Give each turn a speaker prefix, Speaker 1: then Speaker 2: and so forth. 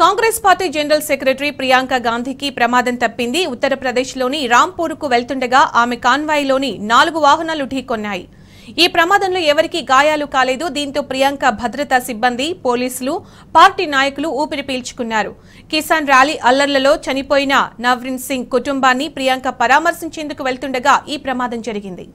Speaker 1: Congress party general secretary Priyanka గాంధీకి ప్రమాదం తప్పింది ఉత్తరప్రదేశ్లోని రాంపూర్కు వెళ్తుండగా ఆమె కాన్వాయ్లోని నాలుగు వాహనాలు ఢీకొన్నాయి ఈ ప్రమాదంలో ఎవరికీ గాయాలు కాలేదు దీంతో ప్రియాంక భద్రతా సిబ్బంది పోలీసులు పార్టీ నాయకులు ఊపిరి పీల్చుకున్నారు కిసాన్ ర్యాలీ అల్లర్లలో చనిపోయిన నవ్రీన్ సింగ్ కుటుంబాన్ని ప్రియాంక పరామర్శించేందుకు వెళ్తుండగా ఈ ప్రమాదం జరిగింది